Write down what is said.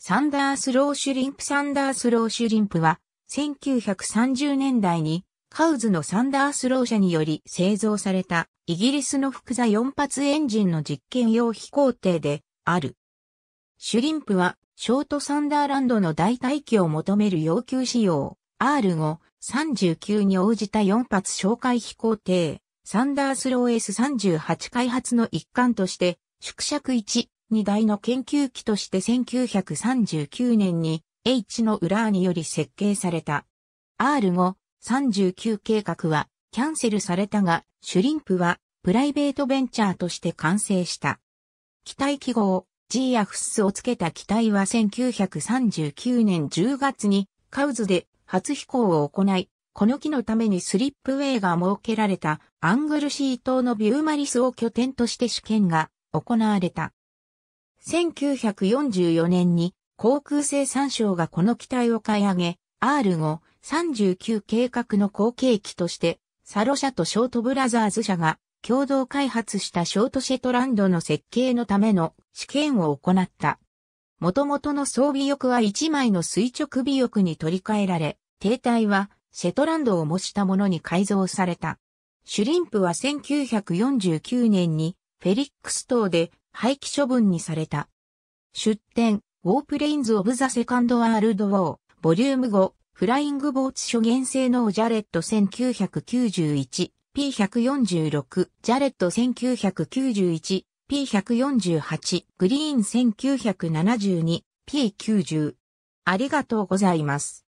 サンダースローシュリンプサンダースローシュリンプは、1930年代にカウズのサンダースロー社により製造されたイギリスの複座4発エンジンの実験用飛行艇である。シュリンプはショートサンダーランドの代替機を求める要求仕様 R5、39に応じた4発紹介飛行艇、サンダースロー S38 開発の一環として、縮尺1、2大の研究機として1939年に H のウラーにより設計された。R539 計画はキャンセルされたが、シュリンプはプライベートベンチャーとして完成した。機体記号 G やフスをつけた機体は1939年10月にカウズで初飛行を行い、この機のためにスリップウェイが設けられたアングルシー島のビューマリスを拠点として試験が行われた。1944年に航空生産省がこの機体を買い上げ、R539 計画の後継機として、サロ社とショートブラザーズ社が共同開発したショートシェトランドの設計のための試験を行った。元々の装備翼は1枚の垂直尾翼に取り替えられ、停滞はシェトランドを模したものに改造された。シュリンプは1949年にフェリックス島で廃棄処分にされた。出展、ウォープレインズ・オブ・ザ・セカンド・ワールド・ウォー、ボリューム5、フライング・ボーツ初現性のジャレット1991、P146、ジャレット1991、P148、グリーン1972、P90。ありがとうございます。